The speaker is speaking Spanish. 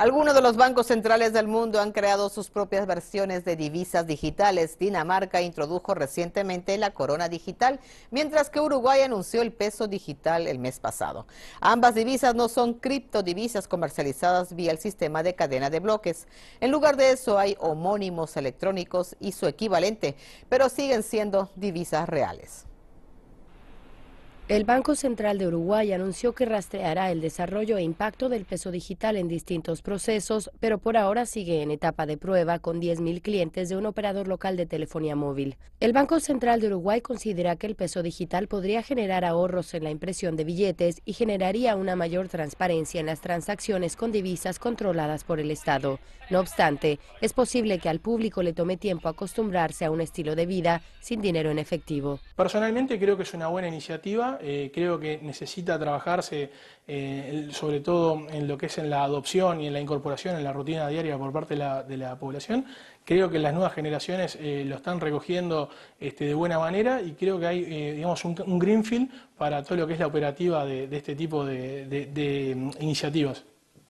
Algunos de los bancos centrales del mundo han creado sus propias versiones de divisas digitales. Dinamarca introdujo recientemente la corona digital, mientras que Uruguay anunció el peso digital el mes pasado. Ambas divisas no son criptodivisas comercializadas vía el sistema de cadena de bloques. En lugar de eso hay homónimos electrónicos y su equivalente, pero siguen siendo divisas reales. El Banco Central de Uruguay anunció que rastreará el desarrollo e impacto del peso digital en distintos procesos, pero por ahora sigue en etapa de prueba con 10.000 clientes de un operador local de telefonía móvil. El Banco Central de Uruguay considera que el peso digital podría generar ahorros en la impresión de billetes y generaría una mayor transparencia en las transacciones con divisas controladas por el Estado. No obstante, es posible que al público le tome tiempo acostumbrarse a un estilo de vida sin dinero en efectivo. Personalmente creo que es una buena iniciativa eh, creo que necesita trabajarse eh, sobre todo en lo que es en la adopción y en la incorporación en la rutina diaria por parte de la, población. Creo que las nuevas generaciones eh, lo están recogiendo este, de buena manera y creo que hay un, greenfield para todo lo que es la operativa de, este tipo de mm, iniciativas.